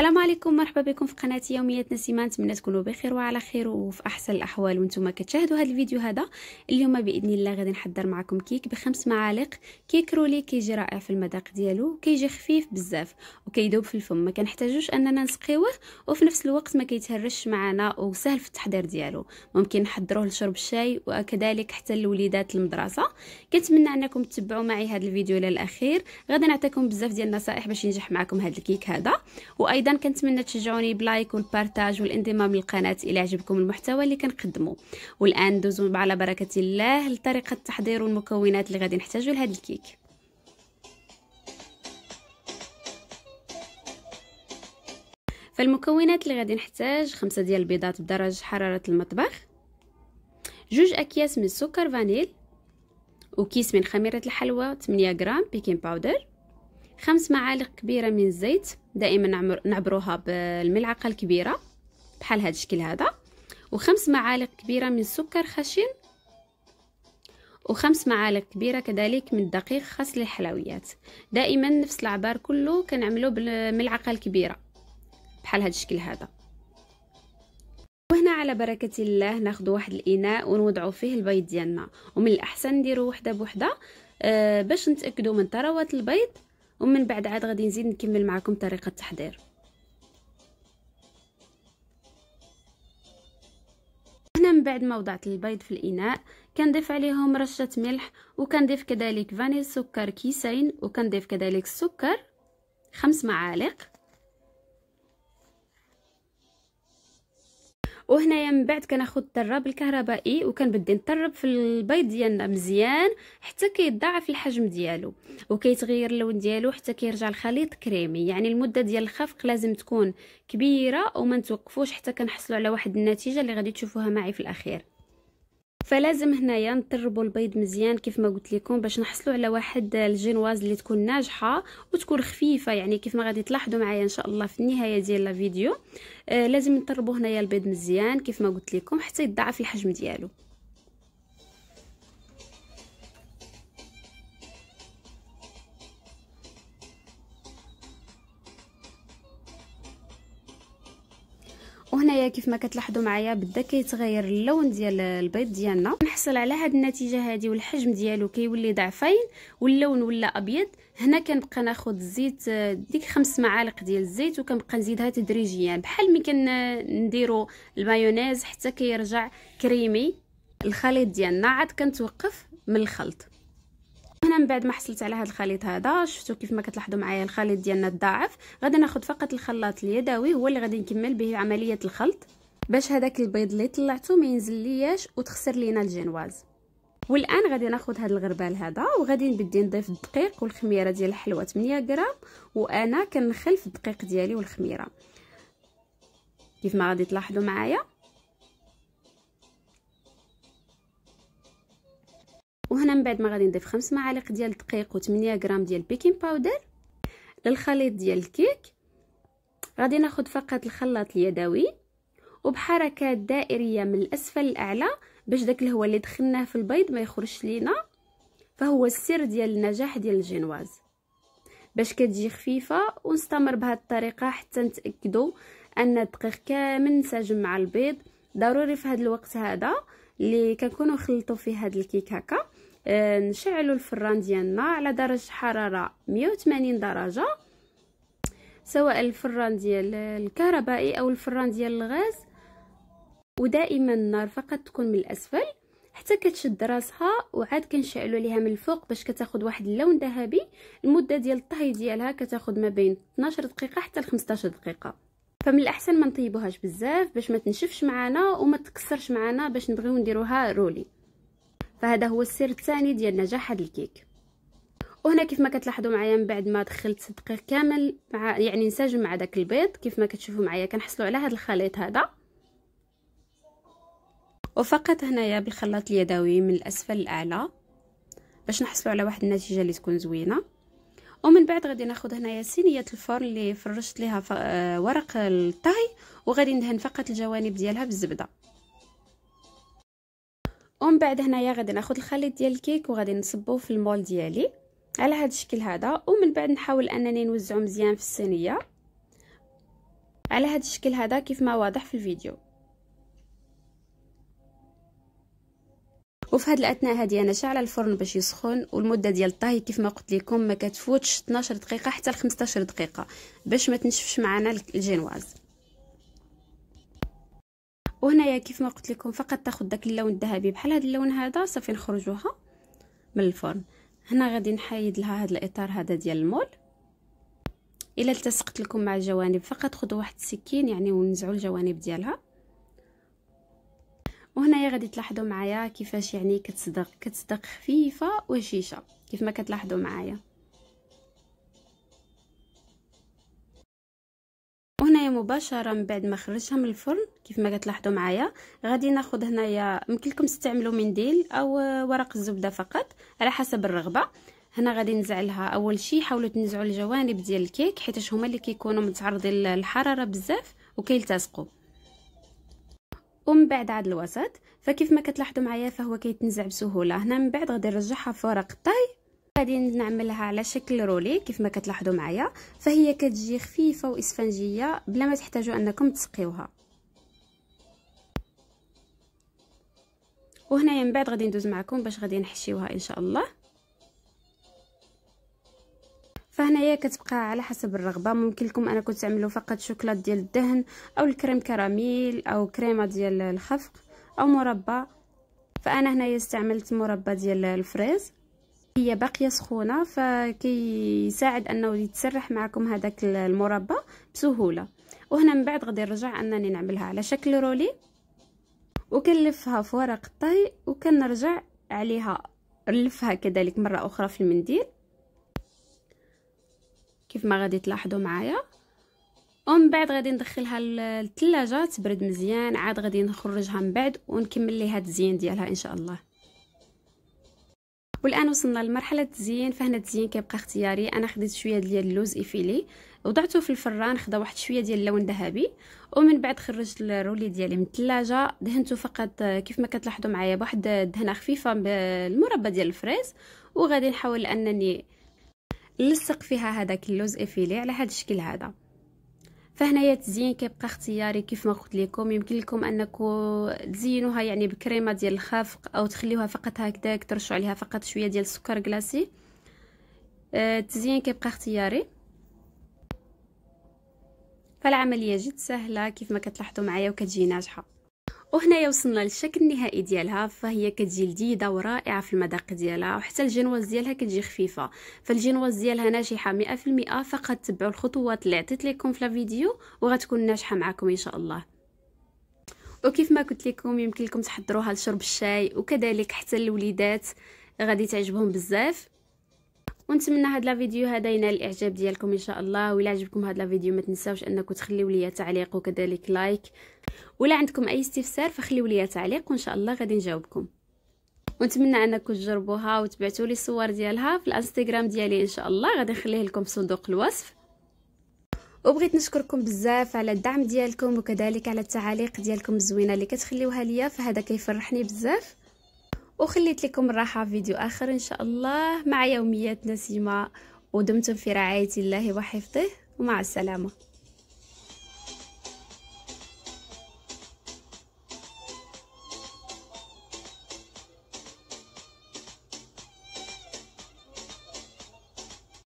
السلام عليكم مرحبا بكم في قناه يوميات نسيمه نتمنى تكونوا بخير وعلى خير وفي احسن الاحوال وانتم كتشاهدوا هذا الفيديو هذا اليوم باذن الله غادي نحضر معكم كيك بخمس معالق كيك رولي كيجي رائع في المذاق ديالو كيجي خفيف بزاف وكيدوب في الفم ما كنحتاجوش اننا نسقيوه وفي نفس الوقت ما كيتهرش معنا وسهل في التحضير ديالو ممكن نحضروه لشرب الشاي وكذلك حتى للوليدات المدرسه كنتمنى انكم تتبعوا معي هذا الفيديو الى الاخير غادي نعطيكم بزاف ديال النصائح باش ينجح معكم هذا الكيك هذا وايضا اذا كنتمنى تشجعوني بلايك والبارتاج والانضمام للقناه الى عجبكم المحتوى اللي كنقدمه والان دوزوا على بركه الله لطريقه التحضير والمكونات اللي غادي نحتاجو لهذا الكيك فالمكونات اللي غادي نحتاج خمسة ديال البيضات بدرجة حرارة المطبخ جوج أكياس من السكر فانيل وكيس من خميرة الحلوى 8 غرام بيكين باودر خمس معالق كبيرة من الزيت دائما نعبروها بالملعقه الكبيره بحال هذا الشكل هذا وخمس معالق كبيره من السكر خشن وخمس معالق كبيره كذلك من الدقيق خاص للحلويات دائما نفس العبار كله كنعملو بالملعقه الكبيره بحال هذا الشكل هذا وهنا على بركه الله ناخذ واحد الاناء ونوضعو فيه البيض ديالنا ومن الاحسن نديرو وحده بوحده آه، باش نتاكدو من طراوه البيض ومن بعد عاد غادي نزيد نكمل معكم طريقه التحضير هنا من بعد ما وضعت البيض في الاناء كنضيف عليهم رشه ملح وكنضيف كذلك فاني سكر كيسين وكنضيف كذلك السكر خمس معالق وهنايا من بعد كناخد الدراب الكهربائي وكنبدي نطرب في البيض ديالنا مزيان حتى كيتضاعف الحجم ديالو وكيتغير اللون ديالو حتى كيرجع الخليط كريمي يعني المده ديال الخفق لازم تكون كبيره وما نتوقفوش حتى كنحصلوا على واحد النتيجه اللي غادي تشوفوها معي في الاخير فلازم هنايا نطربوا البيض مزيان كيف ما قلت لكم باش نحصلوا على واحد الجينواز اللي تكون ناجحه وتكون خفيفه يعني كيف ما غادي تلاحظوا معايا ان شاء الله في النهايه ديال الفيديو آه لازم نطربوا هنايا البيض مزيان كيف ما قلت لكم حتى يتضاعف الحجم ديالو وهنايا كيف ما كتلاحظوا معايا بدا كيتغير اللون ديال البيض ديالنا نحصل على هاد النتيجه هادي والحجم ديالو كيولي ضعفين واللون ولا ابيض هنا كنبقى ناخذ الزيت آه، ديك خمس معالق ديال الزيت وكنبقى نزيدها تدريجيا بحال ملي كنديروا المايونيز حتى كيرجع كريمي الخليط ديالنا عاد كنتوقف من الخلط هنا من بعد ما حصلت على هذا الخليط هذا شفتوا كيف ما كتلاحظوا معايا الخليط ديالنا تضاعف غادي ناخذ فقط الخلاط اليدوي هو اللي غادي نكمل به عمليه الخلط باش هذاك البيض اللي طلعته ما ينزل لياش وتخسر لينا الجينواز والان غادي ناخذ هذا الغربال هذا وغادي نبدي نضيف الدقيق والخميره ديال الحلوه 8 غرام وانا كنخلف الدقيق ديالي والخميره كيف ما غادي تلاحظوا معايا وهنا من بعد ما غادي نضيف خمس معالق ديال الدقيق و8 غرام ديال بيكين باودر للخليط ديال الكيك غادي ناخد فقط الخلاط اليدوي وبحركات دائريه من الاسفل الاعلى باش داك الهواء اللي دخلناه في البيض ما يخرجش لينا فهو السر ديال النجاح ديال الجينواز باش كتجي خفيفه ونستمر بهذه الطريقه حتى نتاكدوا ان الدقيق كامل انسجم مع البيض ضروري في هذا الوقت هذا اللي كنكونوا خلطوا فيه هاد الكيك هكا آه، نشعلوا الفران ديالنا على درجه حراره 180 درجه سواء الفران ديال الكهربائي او الفران ديال الغاز ودائما النار فقط تكون من الاسفل حتى كتشد راسها وعاد كنشعلوا ليها من الفوق باش كتاخد واحد اللون ذهبي المده ديال الطهي ديالها كتاخد ما بين 12 دقيقه حتى ل 15 دقيقه فمن الاحسن ما نطيبوهاش بزاف باش ما تنشفش معانا وما تكسرش معانا باش نبغيو نديروها رولي فهذا هو السر الثاني ديال نجاح هذا الكيك وهنا كيف ما كتلاحظوا معايا من بعد ما دخلت دقيق كامل مع يعني نسجم مع داك البيض كيف ما كتشوفوا معايا كنحصلوا على هذا الخليط هذا وفقط هنايا بالخلاط اليدوي من الاسفل الاعلى باش نحصلوا على واحد النتيجه اللي تكون زوينه ومن بعد غادي ناخذ هنايا صينيه الفرن اللي فرشت ليها آه، ورق الطهي وغادي ندهن فقط الجوانب ديالها بالزبده ومن بعد هنايا غادي ناخذ الخليط ديال الكيك وغادي نصبه في المول ديالي على هذا الشكل هذا ومن بعد نحاول انني نوزعو مزيان في الصينيه على هذا الشكل هذا كيف ما واضح في الفيديو وفي هاد الاثناء هادي انا شعل الفرن باش يسخن والمده ديال الطهي كيف ما قلت لكم ما كتفوتش 12 دقيقه حتى ل 15 دقيقه باش ما تنشفش معنا الجينواز وهنايا كيف ما قلت لكم فقط تاخذ داك اللون الذهبي بحال هاد اللون هذا صافي نخرجوها من الفرن هنا غادي نحيد لها هاد الاطار هذا ديال المول الا التصقت لكم مع الجوانب فقط خذوا واحد السكين يعني ونزعوا الجوانب ديالها وهنايا غادي تلاحظوا معايا كيفاش يعني كتصدق كتصدق خفيفه وشيشه كيف ما كتلاحظوا معايا وهنايا مباشره من بعد ما خرجتها من الفرن كيف ما كتلاحظوا معايا غادي ناخذ هنايا لكم تستعملوا منديل او ورق الزبده فقط على حسب الرغبه هنا غادي نزعلها اول شيء حاولوا تنزعوا الجوانب ديال الكيك حيت هما اللي كيكونوا متعرضين للحراره بزاف وكيلتصقوا ومن بعد عاد الوسط فكيف ما كتلاحظوا معايا فهو كيتنزع بسهوله هنا من بعد غادي نرجعها فورق الطي غادي نعملها على شكل رولي كيف ما كتلاحظوا معايا فهي كتجي خفيفه واسفنجيه بلا ما تحتاجوا انكم تسقيوها وهنايا من بعد غادي ندوز معكم باش غادي نحشيوها ان شاء الله هنايا كتبقى على حسب الرغبه ممكن لكم انكم تعملوا فقط شوكولات ديال الدهن او الكريم كراميل او كريمه ديال الخفق او مربى فانا هنايا استعملت مربى ديال الفريز هي باقيه سخونه فكيساعد انه يتسرح معكم هذاك المربى بسهوله وهنا من بعد غادي نرجع انني نعملها على شكل رولي وكنلفها في ورق الطهي وكنرجع عليها نلفها كذلك مره اخرى في المنديل كيف ما غادي تلاحظوا معايا ومن بعد غادي ندخلها للثلاجه تبرد مزيان عاد غادي نخرجها من بعد ونكمل ليها التزيين ديالها ان شاء الله والان وصلنا لمرحله التزيين فهنا التزيين كيبقى اختياري انا خديت شويه ديال اللوز ايفيلي وضعته في الفران خدا واحد شويه ديال اللون ذهبي ومن بعد خرجت الرولي ديالي من الثلاجه دهنته فقط آه، كيف ما كتلاحظوا معايا بواحد الدهنه خفيفه بالمربى ديال الفريز وغادي نحاول انني نلصق فيها هذاك اللوز افيلي على هذا الشكل هذا فهنايا التزيين كيبقى اختياري كيف ما قلت لكم يمكن لكم انكم تزينوها يعني بكريمه ديال الخفق او تخليوها فقط هكذاك ترشوا عليها فقط شويه ديال السكر كلاصي التزيين آه، كيبقى اختياري فالعمليه جد سهله كيف ما كتلاحظوا معايا وكتجي ناجحه وهنا وصلنا للشكل النهائي ديالها فهي كتجي لذيذه ورائعه في المذاق ديالها وحتى الجنواز ديالها كتجي خفيفه فالجنواز ديالها ناجحه 100% فقط تبعوا الخطوات اللي عطيت لكم في الفيديو وغتكون ناجحه معكم ان شاء الله وكيف ما قلت لكم يمكن لكم تحضروها لشرب الشاي وكذلك حتى الوليدات غادي تعجبهم بزاف ونتمنى هاد لا فيديو هذا ينال الاعجاب ديالكم ان شاء الله ولا عجبكم هاد لا فيديو ما تنساوش انكم تخليو ليا تعليق وكذلك لايك ولا عندكم اي استفسار فخليو لي تعليق وان شاء الله غادي نجاوبكم ونتمنى انكم تجربوها وتبعتوا لي الصور ديالها في الانستغرام ديالي ان شاء الله غادي نخليه لكم في صندوق الوصف وبغيت نشكركم بزاف على الدعم ديالكم وكذلك على التعاليق ديالكم الزوينه اللي كتخليوها ليا فهذا كيفرحني بزاف وخليت لكم الراحه في فيديو اخر ان شاء الله مع يوميات نسيمه ودمتم في رعايه الله وحفظه ومع السلامه